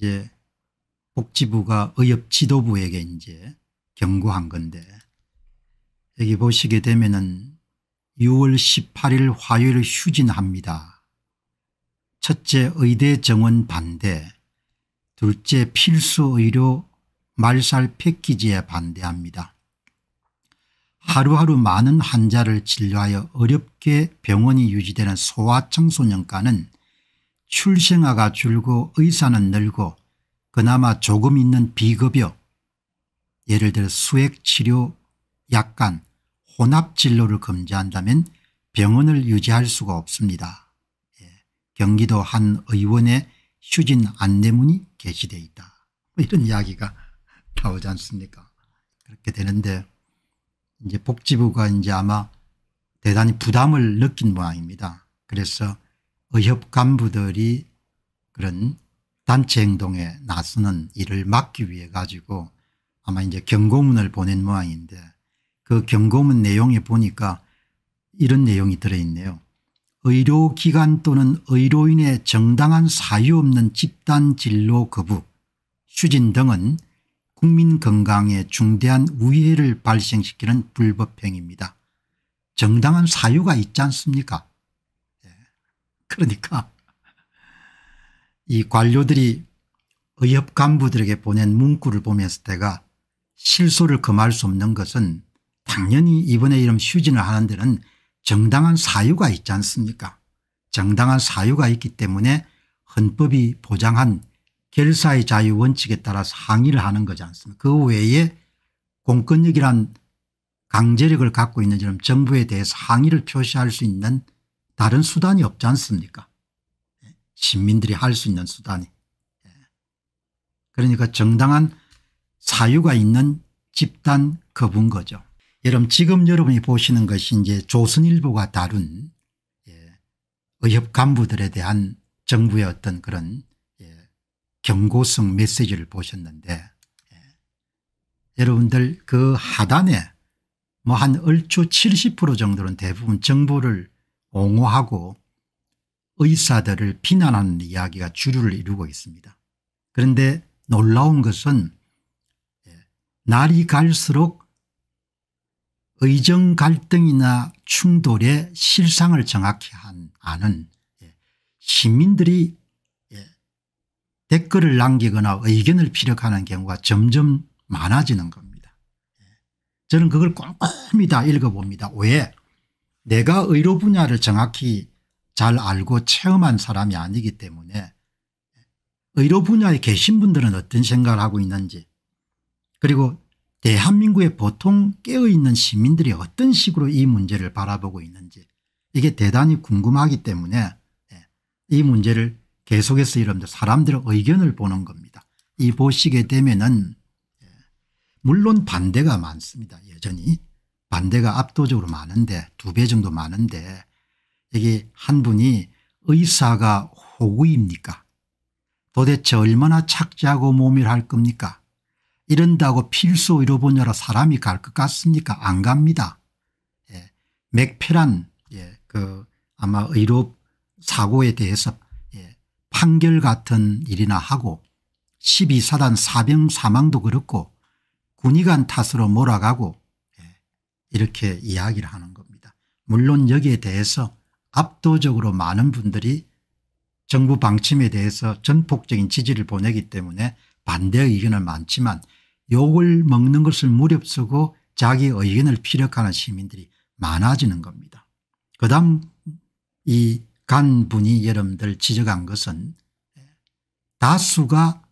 이제 복지부가 의협 지도부에게 이제 경고한 건데 여기 보시게 되면은 6월 18일 화요일 휴진합니다. 첫째 의대 정원 반대 둘째 필수 의료 말살 패키지에 반대합니다. 하루하루 많은 환자를 진료하여 어렵게 병원이 유지되는 소아청소년과는 출생아가 줄고 의사는 늘고 그나마 조금 있는 비급여 예를 들어 수액치료 약간 혼합진료를 금지한다면 병원을 유지할 수가 없습니다. 예. 경기도 한 의원의 휴진 안내문이 게시되 어 있다. 뭐 이런 이야기가 나오지 않습니까 그렇게 되는데 이제 복지부가 이제 아마 대단히 부담을 느낀 모양입니다. 그래서 의협 간부들이 그런 단체 행동에 나서는 일을 막기 위해 가지고 아마 이제 경고문을 보낸 모양인데 그 경고문 내용에 보니까 이런 내용이 들어있네요. 의료기관 또는 의료인의 정당한 사유 없는 집단 진로 거부, 추진 등은 국민 건강에 중대한 위해를 발생시키는 불법행위입니다. 정당한 사유가 있지 않습니까? 그러니까 이 관료들이 의협 간부들에게 보낸 문구를 보면서 내가 실소를 금할 수 없는 것은 당연히 이번에 이런 휴진을 하는 데는 정당한 사유가 있지 않습니까 정당한 사유가 있기 때문에 헌법이 보장한 결사의 자유 원칙에 따라서 항의를 하는 거지 않습니까 그 외에 공권력이란 강제력을 갖고 있는 지금 정부에 대해서 항의를 표시할 수 있는 다른 수단이 없지 않습니까 시민들이 할 수 있는 수단이 그러니까 정당한 사유가 있는 집단 거부인 거죠. 여러분 지금 여러분이 보시는 것이 이제 조선일보가 다룬 예, 의협 간부들에 대한 정부의 어떤 그런 예, 경고성 메시지를 보셨는데 예, 여러분들 그 하단에 뭐 한 얼추 70% 정도는 대부분 정보를 옹호하고 의사들을 비난하는 이야기가 주류를 이루고 있습니다. 그런데 놀라운 것은 예, 날이 갈수록 의정 갈등이나 충돌의 실상을 정확히 아는 예, 시민들이 예, 댓글을 남기거나 의견을 피력하는 경우가 점점 많아지는 겁니다. 저는 그걸 꼼꼼히 다 읽어봅니다. 왜 내가 의료 분야를 정확히 잘 알고 체험한 사람이 아니기 때문에 의료 분야에 계신 분들은 어떤 생각을 하고 있는지 그리고 대한민국의 보통 깨어있는 시민들이 어떤 식으로 이 문제를 바라보고 있는지 이게 대단히 궁금하기 때문에 예, 이 문제를 계속해서 여러분들 사람들의 의견을 보는 겁니다. 이 보시게 되면은 예, 물론 반대가 많습니다. 여전히 반대가 압도적으로 많은데 두 배 정도 많은데 여기 한 분이 의사가 호구입니까 도대체 얼마나 착지하고 모밀할 겁니까 이런다고 필수 의료분야로 사람이 갈 것 같습니까 안 갑니다. 예. 맥페란 예. 그 아마 의료 사고에 대해서 예. 판결 같은 일이나 하고 12사단 사병 사망도 그렇고 군의관 탓으로 몰아가고 이렇게 이야기를 하는 겁니다. 물론 여기에 대해서 압도적으로 많은 분들이 정부 방침에 대해서 전폭적인 지지를 보내기 때문에 반대 의견은 많지만 욕을 먹는 것을 무렵쓰고 자기 의견을 피력하는 시민들이 많아지는 겁니다. 그 다음 이 간분이 여러분들 지적한 것은 다수가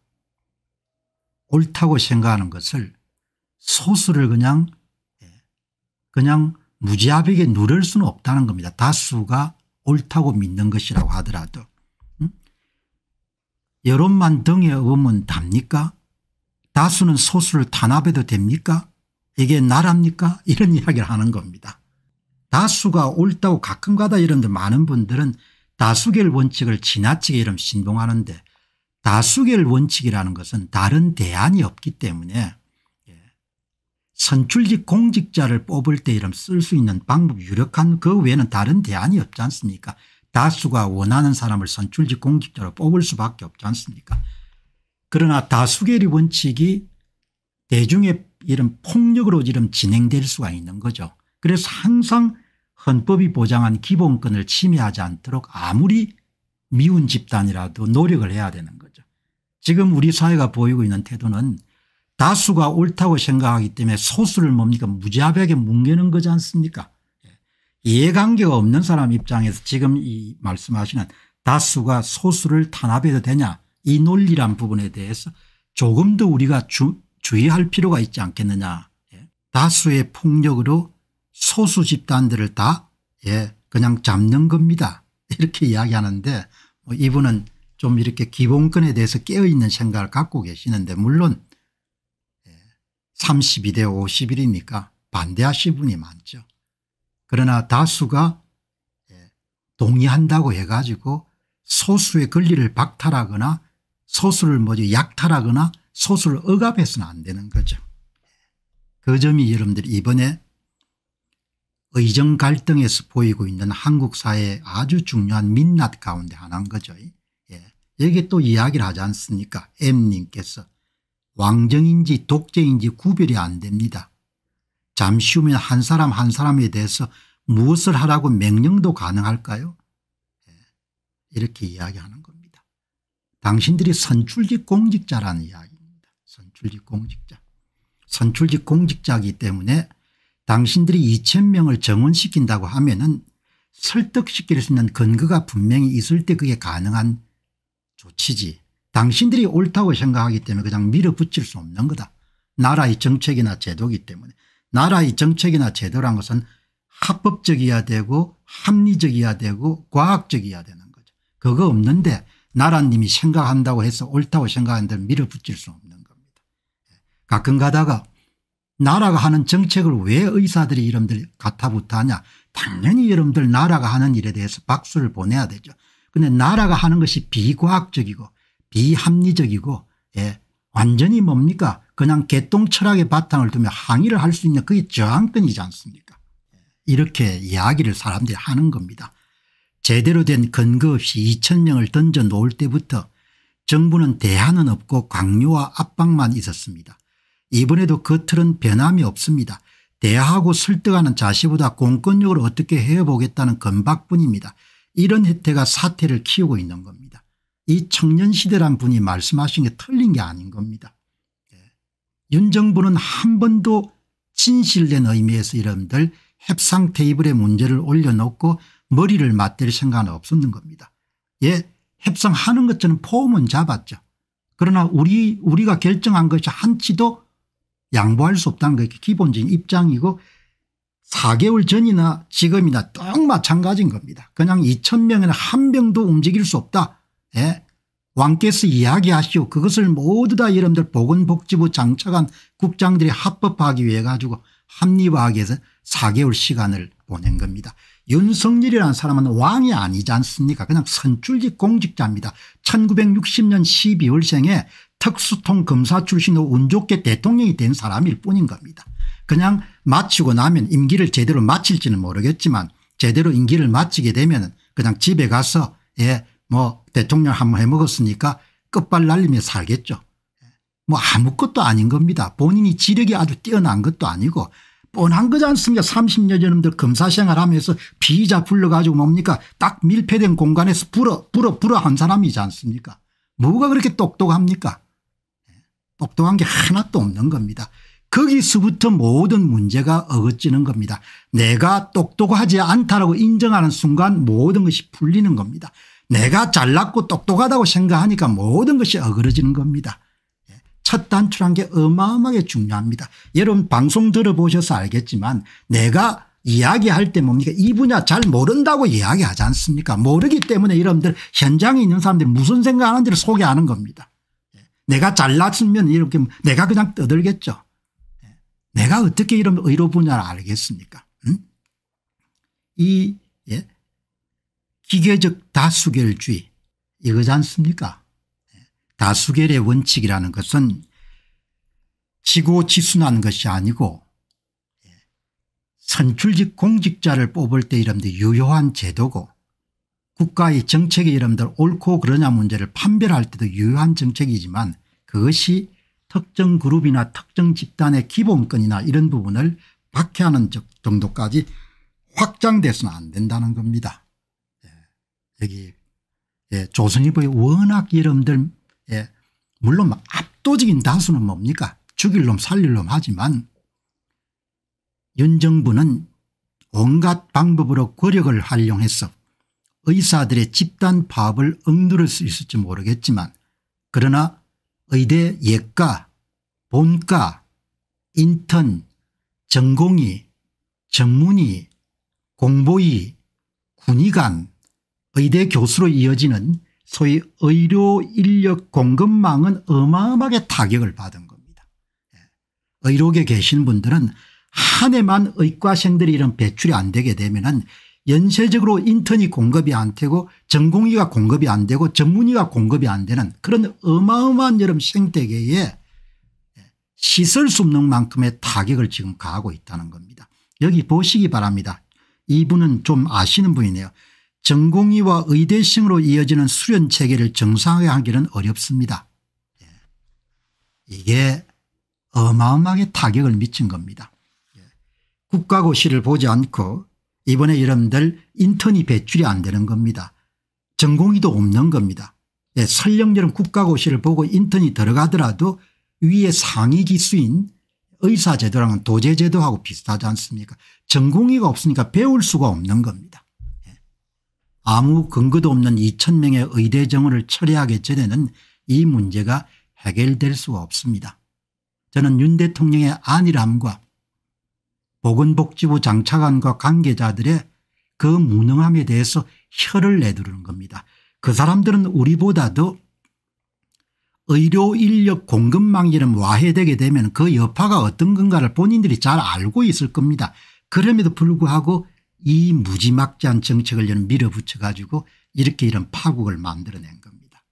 옳다고 생각하는 것을 소수를 그냥 그냥 무지압에게 누를 수는 없다는 겁니다. 다수가 옳다고 믿는 것이라고 하더라도 음? 여론만 등에 업으면 답니까 다수는 소수를 탄압해도 됩니까 이게 나랍니까 이런 이야기를 하는 겁니다. 다수가 옳다고 가끔가다 이런데 많은 분들은 다수결 원칙을 지나치게 이름 신봉하는데 다수결 원칙이라는 것은 다른 대안이 없기 때문에 선출직 공직자를 뽑을 때 이름 쓸 수 있는 방법 유력한 그 외에는 다른 대안이 없지 않습니까 다수가 원하는 사람을 선출직 공직자로 뽑을 수밖에 없지 않습니까 그러나 다수결의 원칙이 대중의 이런 폭력으로 지금 진행될 수가 있는 거죠. 그래서 항상 헌법이 보장한 기본권을 침해하지 않도록 아무리 미운 집단이라도 노력을 해야 되는 거죠. 지금 우리 사회가 보이고 있는 태도는 다수가 옳다고 생각하기 때문에 소수를 뭡니까 무자백에 뭉개는 거지 않습니까 예. 이해관계가 없는 사람 입장에서 지금 이 말씀하시는 다수가 소수를 탄압해도 되냐 이 논리란 부분에 대해서 조금 더 우리가 주, 주의할 필요가 있지 않겠느냐 예. 다수의 폭력으로 소수 집단들을 다 예, 그냥 잡는 겁니다 이렇게 이야기하는데 뭐 이분은 좀 이렇게 기본권에 대해서 깨어있는 생각을 갖고 계시는데 물론 32대 51이니까 반대하실 분이 많죠. 그러나 다수가 예, 동의한다고 해가지고 소수의 권리를 박탈하거나 소수를 뭐지 약탈하거나 소수를 억압해서는 안 되는 거죠. 그 점이 여러분들 이번에 의정 갈등에서 보이고 있는 한국 사회의 아주 중요한 민낯 가운데 하나인 거죠. 예. 여기 또 이야기를 하지 않습니까? M님께서 왕정인지 독재인지 구별이 안 됩니다. 잠시 후면 한 사람 한 사람에 대해서 무엇을 하라고 명령도 가능할까요? 예, 이렇게 이야기하는 겁니다. 당신들이 선출직 공직자라는 이야기입니다. 선출직 공직자. 선출직 공직자이기 때문에 당신들이 2천명을 정원시킨다고 하면 은 설득시킬 수 있는 근거가 분명히 있을 때 그게 가능한 조치지 당신들이 옳다고 생각하기 때문에 그냥 밀어붙일 수 없는 거다. 나라의 정책이나 제도기 때문에 나라의 정책이나 제도란 것은 합법적이어야 되고 합리적이어야 되고 과학적이어야 되는 거죠. 그거 없는데 나라님이 생각한다고 해서 옳다고 생각하는데 밀어붙일 수 없는 겁니다. 예. 가끔 가다가 나라가 하는 정책을 왜 의사들이 이름들 같아부타하냐 당연히 여러분들 나라가 하는 일에 대해서 박수를 보내야 되죠. 근데 나라가 하는 것이 비과학적이고 비합리적이고 예, 완전히 뭡니까 그냥 개똥 철학의 바탕을 두며 항의를 할 수 있는 그게 저항권이지 않습니까 예, 이렇게 이야기를 사람들이 하는 겁니다. 제대로 된 근거 없이 2천 명을 던져 놓을 때부터 정부는 대안은 없고 강요와 압박만 있었습니다. 이번에도 그 틀은 변함이 없습니다. 대하고 설득하는 자시보다 공권력을 어떻게 해보겠다는 건박뿐입니다. 이런 혜태가 사태를 키우고 있는 겁니다. 이 청년시대란 분이 말씀하신 게 틀린 게 아닌 겁니다. 예. 윤 정부는 한 번도 진실된 의미에서 여러분들 협상 테이블에 문제를 올려놓고 머리를 맞댈 생각은 없었는 겁니다. 예, 협상하는 것처럼 포음은 잡았죠. 그러나 우리, 우리가 결정한 것이 한치도 양보할 수 없다는 것이 기본적인 입장이고 4개월 전이나 지금이나 똑 마찬가지인 겁니다. 그냥 2천명에는한 명도 움직일 수 없다. 예? 왕께서 이야기하시오. 그것을 모두 다 여러분들 보건복지부 장착한 국장들이 합법화하기 위해 가지고 합리화하기 위해서 4개월 시간을 보낸 겁니다. 윤석열이라는 사람은 왕이 아니지 않습니까 그냥 선출직 공직자입니다. 1960년 12월생에 특수통 검사 출신으로 운 좋게 대통령이 된 사람일 뿐인 겁니다. 그냥 마치고 나면 임기를 제대로 마칠지는 모르겠지만 제대로 임기를 마치게 되면 그냥 집에 가서 예뭐 대통령 한 번 해먹었으니까 끝발 날리며 살겠죠. 뭐 아무것도 아닌 겁니다. 본인이 지력이 아주 뛰어난 것도 아니고 뻔한 거지 않습니까 30여 년들 검사 생활하면서 피의자 불러가지고 뭡니까 딱 밀폐된 공간에서 불어 불어 불어 한 사람이지 않습니까 뭐가 그렇게 똑똑합니까 똑똑한 게 하나도 없는 겁니다. 거기서부터 모든 문제가 어긋지는 겁니다. 내가 똑똑하지 않다라고 인정하는 순간 모든 것이 풀리는 겁니다. 내가 잘났고 똑똑하다고 생각하니까 모든 것이 어그러지는 겁니다. 예, 첫 단추란 게 어마어마하게 중요합니다. 여러분 방송 들어보셔서 알겠지만 내가 이야기할 때 뭡니까 이 분야 잘 모른다고 이야기하지 않습니까 모르기 때문에 여러분들 현장에 있는 사람들이 무슨 생각하는지를 소개하는 겁니다. 예, 내가 잘났으면 이렇게 내가 그냥 떠들겠죠. 예, 내가 어떻게 이런 의료 분야를 알겠습니까 음? 이 예? 기계적 다수결주의 이거지 않습니까 다수결의 원칙이라는 것은 지고지순한 것이 아니고 예, 선출직 공직자를 뽑을 때 이름들 유효한 제도고 국가의 정책의 이름들 옳고 그러냐 문제를 판별할 때도 유효한 정책이지만 그것이 특정 그룹이나 특정 집단의 기본권이나 이런 부분을 박해하는 정도까지 확장돼서는 안 된다는 겁니다. 여기 예, 조선일보의 워낙 이름들 예, 물론 압도적인 다수는 뭡니까 죽일 놈 살릴 놈 하지만 윤 정부는 온갖 방법으로 권력을 활용해서 의사들의 집단 파업을 억누를 수 있을지 모르겠지만 그러나 의대 예과 본과 인턴 전공이 전문의 공보의 군의관 의대 교수로 이어지는 소위 의료 인력 공급망은 어마어마하게 타격을 받은 겁니다. 예. 의료계 계신 분들은 한 해만 의과생들이 이런 배출이 안 되게 되면은 연쇄적으로 인턴이 공급이 안 되고 전공의가 공급이 안 되고 전문의가 공급이 안 되는 그런 어마어마한 여름 생태계에 시설 예, 없는 만큼의 타격을 지금 가하고 있다는 겁니다. 여기 보시기 바랍니다. 이분은 좀 아시는 분이네요. 전공의와 의대생으로 이어지는 수련체계를 정상화하기는 어렵습니다. 예. 이게 어마어마하게 타격을 미친 겁니다. 예. 국가고시를 보지 않고 이번에 여러분들 인턴이 배출이 안 되는 겁니다. 전공의도 없는 겁니다. 예, 설령 여러 국가고시를 보고 인턴이 들어가더라도 위의 상위 기수인 의사제도랑은 도제제도하고 비슷하지 않습니까 전공의가 없으니까 배울 수가 없는 겁니다. 아무 근거도 없는 2천 명의 의대 정원을 철회하기 전에는 이 문제가 해결될 수가 없습니다. 저는 윤 대통령의 안일함과 보건복지부 장차관과 관계자들의 그 무능함에 대해서 혀를 내두르는 겁니다. 그 사람들은 우리보다도 의료 인력 공급망이라 와해되게 되면 그 여파가 어떤 건가를 본인들이 잘 알고 있을 겁니다. 그럼에도 불구하고 이 무지막지한 정책을 밀어붙여 가지고 이렇게 이런 파국을 만들어낸 겁니다.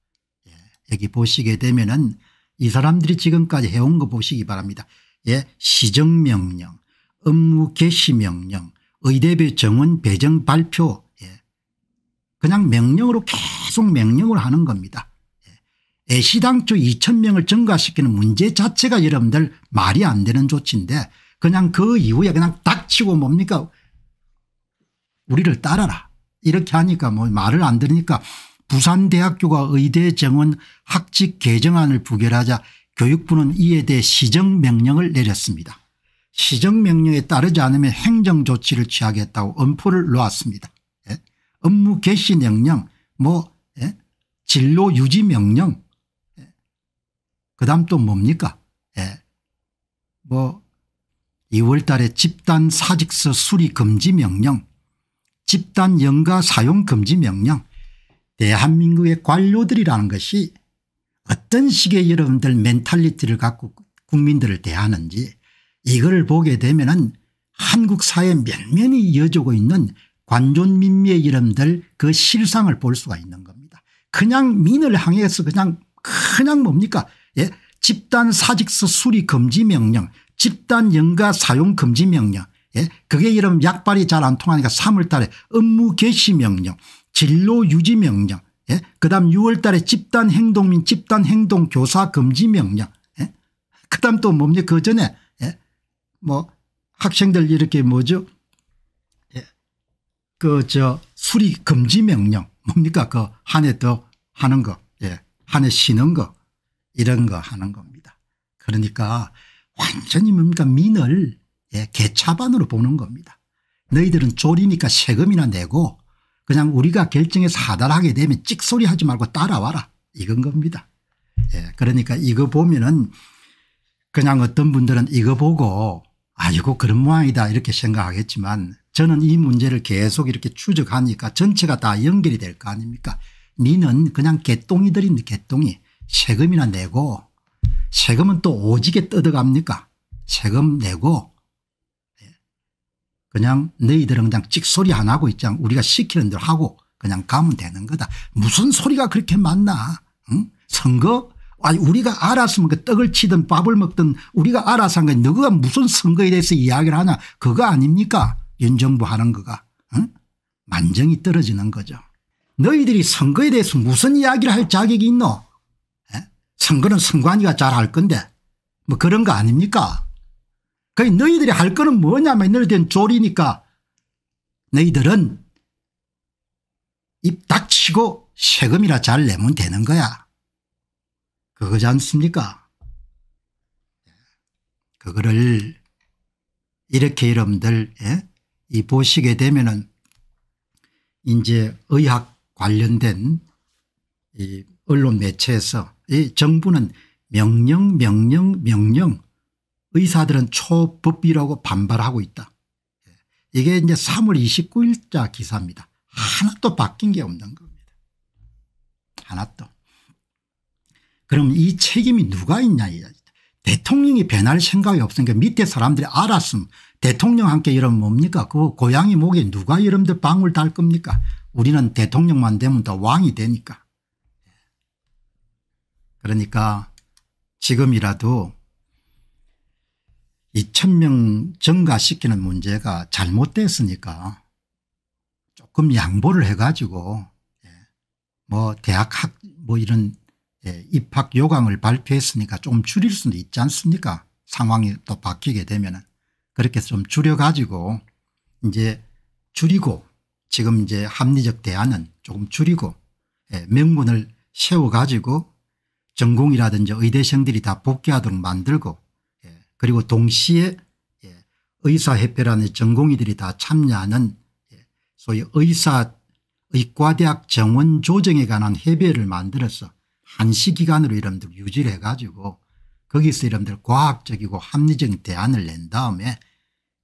예. 여기 보시게 되면은 이 사람들이 지금까지 해온 거 보시기 바랍니다. 예. 시정명령 업무 개시명령 의대배 정원 배정 발표 예. 그냥 명령으로 계속 명령을 하는 겁니다. 예, 애시당초 2천명을 증가시키는 문제 자체가 여러분들 말이 안 되는 조치인데 그냥 그 이후에 그냥 닥치고 뭡니까 우리를 따라라 이렇게 하니까 뭐 말을 안 들으니까 부산대학교가 의대 정원 학칙 개정안을 부결하자 교육부는 이에 대해 시정명령을 내렸습니다. 시정명령에 따르지 않으면 행정조치를 취하겠다고 엄포를 놓았습니다. 예? 업무 개시 명령 뭐 예? 진로 유지 명령 예? 그다음 또 뭡니까 예? 뭐 2월 달에 집단 사직서 수리 금지 명령 집단 연가 사용 금지 명령 대한민국의 관료들이라는 것이 어떤 식의 여러분들 멘탈리티를 갖고 국민들을 대하는지 이걸 보게 되면 은 한국 사회 면면히 이어지고 있는 관존민미의 여러분들 그 실상을 볼 수가 있는 겁니다. 그냥 민을 향해서 그냥 그냥 뭡니까 예? 집단 사직서 수리 금지 명령 집단 연가 사용 금지 명령 예? 그게 이런 약발이 잘 안 통하니까 3월 달에 업무 개시 명령 진로 유지 명령 예? 그다음 6월 달에 집단 행동 및 집단 행동 교사 금지 명령 예? 그다음 또 뭡니까 그 전에 예? 뭐 학생들 이렇게 뭐죠 예? 그저 수리 금지 명령 뭡니까 그 한 해 더 하는 거 예. 한해 쉬는 거 이런 거 하는 겁니다 그러니까 완전히 뭡니까 민을 예, 개차반으로 보는 겁니다. 너희들은 졸이니까 세금이나 내고 그냥 우리가 결정해서 하달하게 되면 찍소리 하지 말고 따라와라 이건 겁니다. 예, 그러니까 이거 보면은 그냥 어떤 분들은 이거 보고 아이고 그런 모양이다 이렇게 생각하겠지만 저는 이 문제를 계속 이렇게 추적하니까 전체가 다 연결이 될 거 아닙니까 니는 그냥 개똥이들인 개똥이 세금이나 내고 세금은 또 오지게 뜯어갑니까 세금 내고 그냥 너희들은 그냥 찍소리 안 하고 있잖아. 우리가 시키는 대로 하고 그냥 가면 되는 거다. 무슨 소리가 그렇게 많나. 응? 선거? 아니 우리가 알았으면 그 떡을 치든 밥을 먹든 우리가 알아서 한거 너가 무슨 선거에 대해서 이야기를 하냐. 그거 아닙니까 윤정부 하는 거가. 응? 만정이 떨어지는 거죠. 너희들이 선거에 대해서 무슨 이야기를 할 자격이 있노? 에? 선거는 선관위가 잘 할 건데 뭐 그런 거 아닙니까? 그게 그러니까 너희들이 할 거는 뭐냐면 너희들은 졸이니까 너희들은 입 닥치고 세금이나 잘 내면 되는 거야. 그거지 않습니까? 그거를 이렇게 여러분들 예? 이 보시게 되면은 이제 의학 관련된 이 언론 매체에서 이 정부는 명령 명령 명령 의사들은 초법이라고 반발하고 있다. 이게 이제 3월 29일자 기사입니다. 하나도 바뀐 게 없는 겁니다. 하나도. 그럼 이 책임이 누가 있냐 대통령이 변할 생각이 없으니까 밑에 사람들이 알았음 대통령한테 이러면 뭡니까 그 고양이 목에 누가 여러분들 방울 달 겁니까 우리는 대통령만 되면 다 왕이 되니까 그러니까 지금이라도 2,000명 증가시키는 문제가 잘못됐으니까 조금 양보를 해가지고 예, 뭐 대학 학, 뭐 이런 예, 입학 요강을 발표했으니까 조금 줄일 수도 있지 않습니까 상황이 또 바뀌게 되면은 그렇게 좀 줄여가지고 이제 줄이고 지금 이제 합리적 대안은 조금 줄이고 예, 명분을 세워가지고 전공이라든지 의대생들이 다 복귀하도록 만들고 그리고 동시에 예, 의사협회라는 전공의들이 다 참여하는 예, 소위 의사 의과대학 정원 조정에 관한 협회를 만들어서 한시기간으로 이름들 유지를 해가지고 거기서 이름들 과학적이고 합리적인 대안을 낸 다음에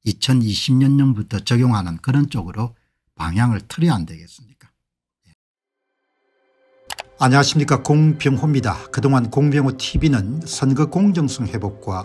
2020년년부터 적용하는 그런 쪽으로 방향을 틀어야 안 되겠습니까 예. 안녕하십니까 공병호입니다. 그동안 공병호 tv는 선거 공정성 회복과